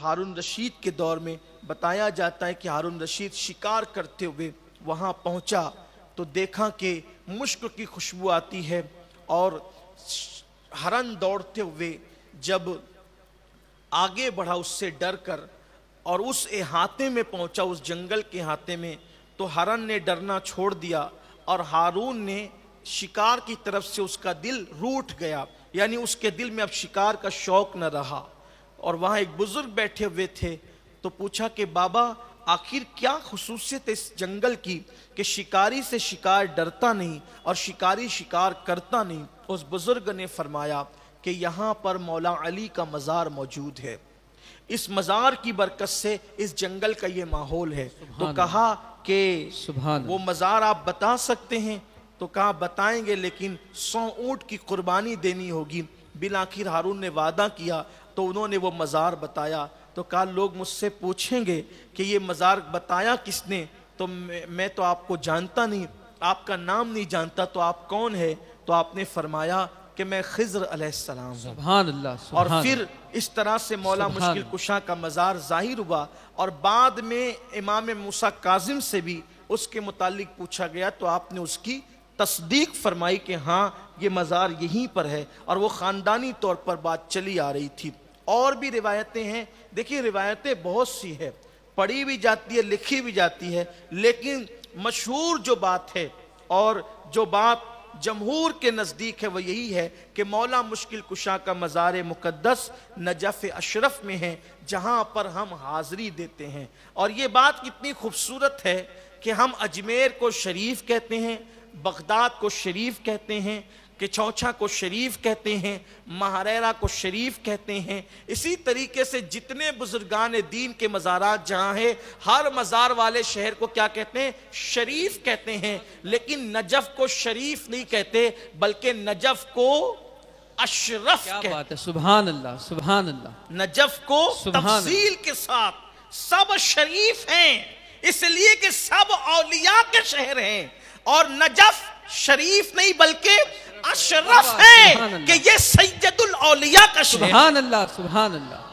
हारून रशीद के दौर में बताया जाता है कि हारून रशीद शिकार करते हुए वहाँ पहुँचा तो देखा कि मुश्क की खुशबू आती है और हरन दौड़ते हुए जब आगे बढ़ा उससे डर कर और उस अहाते में पहुंचा उस जंगल के हाथे में तो हरन ने डरना छोड़ दिया और हारून ने शिकार की तरफ से उसका दिल रूठ गया यानी उसके दिल में अब शिकार का शौक न रहा और वहाँ एक बुज़ुर्ग बैठे हुए थे तो पूछा कि बाबा आखिर क्या खसूसियत है इस जंगल की कि शिकारी से शिकार डरता नहीं और शिकारी शिकार करता नहीं उस बुज़ुर्ग ने फरमाया कि यहाँ पर मौला अली का मज़ार मौजूद है इस मज़ार की बरकत से इस जंगल का ये माहौल है तो कहा कि वो मज़ार आप बता सकते हैं तो कहा बताएंगे लेकिन सौ ऊँट की कुर्बानी देनी होगी बिल आखिर हारून ने वादा किया तो उन्होंने वो मज़ार बताया तो कल लोग मुझसे पूछेंगे कि ये मज़ार बताया किसने तो मैं तो आपको जानता नहीं आपका नाम नहीं जानता तो आप कौन है तो आपने फरमाया कि मैं खिजर अलैहिस्सलाम हूँ और फिर इस तरह से मौला मुश्किल कुशा का मज़ार जाहिर हुआ और बाद में इमाम मूसा काजिम से भी उसके मुतालिक पूछा गया तो आपने उसकी तस्दीक फरमाई कि हाँ ये मज़ार यहीं पर है और वो ख़ानदानी तौर पर बात चली आ रही थी और भी रिवायतें हैं देखिए रिवायतें बहुत सी है पढ़ी भी जाती है लिखी भी जाती है लेकिन मशहूर जो बात है और जो बात जमहूर के नज़दीक है वह यही है कि मौला मुश्किल कुशा का मज़ार मुक़दस नजफ़ अशरफ में है जहाँ पर हम हाज़री देते हैं और ये बात कितनी खूबसूरत है कि हम अजमेर को शरीफ कहते हैं बगदाद को शरीफ कहते हैं किचौछा को शरीफ कहते हैं महारेरा को शरीफ कहते हैं इसी तरीके से जितने बुजुर्गान दीन के मज़ारात जहाँ है हर मज़ार वाले शहर को क्या कहते हैं शरीफ कहते हैं लेकिन नजफ को शरीफ नहीं कहते बल्कि नजफ को अशरफ क्या बात है सुबहान अल्लाह सुबहान अल्लाह नजफ को तफसील के साथ सब शरीफ हैं इसलिए कि सब औलिया के शहर हैं और नजफ शरीफ नहीं बल्कि अशरफ है कि ये सैयदुल औलिया का शहर सुभान अल्लाह सुभान अल्लाह